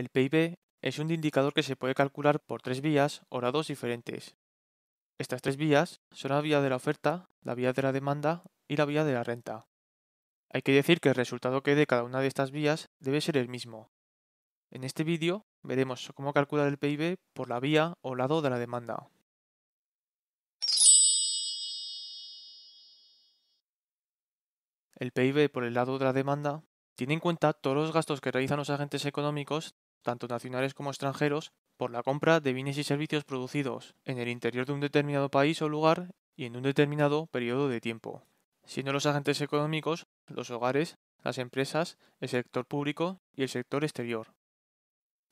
El PIB es un indicador que se puede calcular por tres vías o lados diferentes. Estas tres vías son la vía de la oferta, la vía de la demanda y la vía de la renta. Hay que decir que el resultado que dé cada una de estas vías debe ser el mismo. En este vídeo veremos cómo calcular el PIB por la vía o lado de la demanda. El PIB por el lado de la demanda tiene en cuenta todos los gastos que realizan los agentes económicos, tanto nacionales como extranjeros, por la compra de bienes y servicios producidos en el interior de un determinado país o lugar y en un determinado periodo de tiempo, siendo los agentes económicos los hogares, las empresas, el sector público y el sector exterior.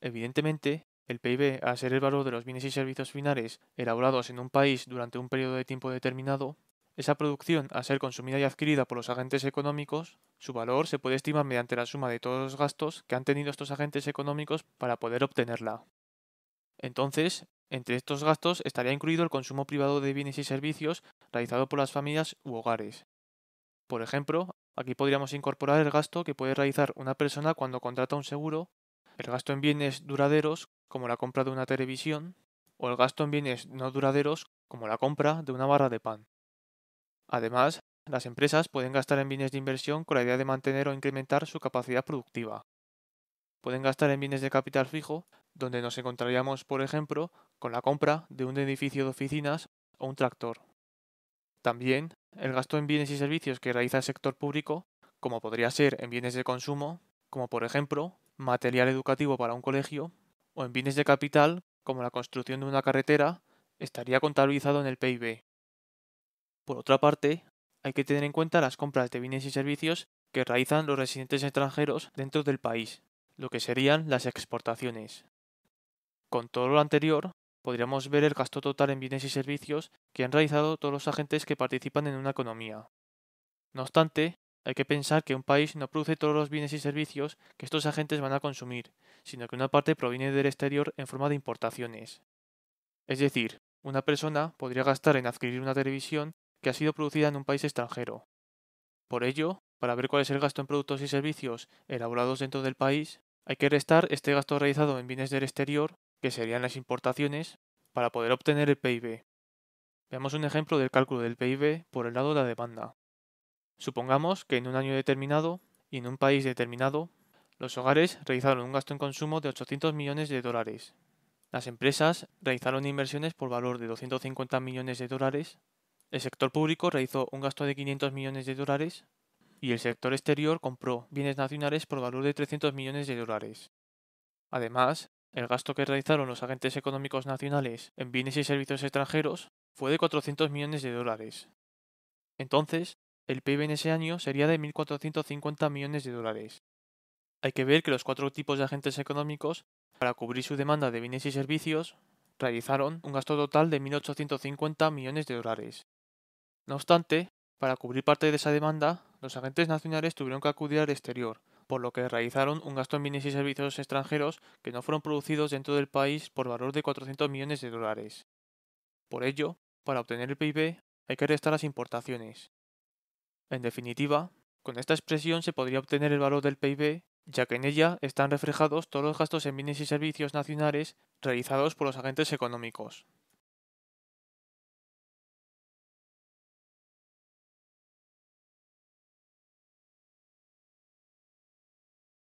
Evidentemente, el PIB, al ser el valor de los bienes y servicios finales elaborados en un país durante un periodo de tiempo determinado, esa producción, a ser consumida y adquirida por los agentes económicos, su valor se puede estimar mediante la suma de todos los gastos que han tenido estos agentes económicos para poder obtenerla. Entonces, entre estos gastos estaría incluido el consumo privado de bienes y servicios realizado por las familias u hogares. Por ejemplo, aquí podríamos incorporar el gasto que puede realizar una persona cuando contrata un seguro, el gasto en bienes duraderos, como la compra de una televisión, o el gasto en bienes no duraderos, como la compra de una barra de pan. Además, las empresas pueden gastar en bienes de inversión con la idea de mantener o incrementar su capacidad productiva. Pueden gastar en bienes de capital fijo, donde nos encontraríamos, por ejemplo, con la compra de un edificio de oficinas o un tractor. También, el gasto en bienes y servicios que realiza el sector público, como podría ser en bienes de consumo, como por ejemplo material educativo para un colegio, o en bienes de capital, como la construcción de una carretera, estaría contabilizado en el PIB, por otra parte, hay que tener en cuenta las compras de bienes y servicios que realizan los residentes extranjeros dentro del país, lo que serían las exportaciones. Con todo lo anterior, podríamos ver el gasto total en bienes y servicios que han realizado todos los agentes que participan en una economía. No obstante, hay que pensar que un país no produce todos los bienes y servicios que estos agentes van a consumir, sino que una parte proviene del exterior en forma de importaciones. Es decir, una persona podría gastar en adquirir una televisión que ha sido producida en un país extranjero. Por ello, para ver cuál es el gasto en productos y servicios elaborados dentro del país, hay que restar este gasto realizado en bienes del exterior, que serían las importaciones, para poder obtener el PIB. Veamos un ejemplo del cálculo del PIB por el lado de la demanda. Supongamos que en un año determinado y en un país determinado, los hogares realizaron un gasto en consumo de 800 millones de dólares. Las empresas realizaron inversiones por valor de 250 millones de dólares el sector público realizó un gasto de 500 millones de dólares y el sector exterior compró bienes nacionales por valor de 300 millones de dólares. Además, el gasto que realizaron los agentes económicos nacionales en bienes y servicios extranjeros fue de 400 millones de dólares. Entonces, el PIB en ese año sería de 1.450 millones de dólares. Hay que ver que los cuatro tipos de agentes económicos, para cubrir su demanda de bienes y servicios, realizaron un gasto total de 1.850 millones de dólares. No obstante, para cubrir parte de esa demanda, los agentes nacionales tuvieron que acudir al exterior, por lo que realizaron un gasto en bienes y servicios extranjeros que no fueron producidos dentro del país por valor de 400 millones de dólares. Por ello, para obtener el PIB hay que restar las importaciones. En definitiva, con esta expresión se podría obtener el valor del PIB, ya que en ella están reflejados todos los gastos en bienes y servicios nacionales realizados por los agentes económicos.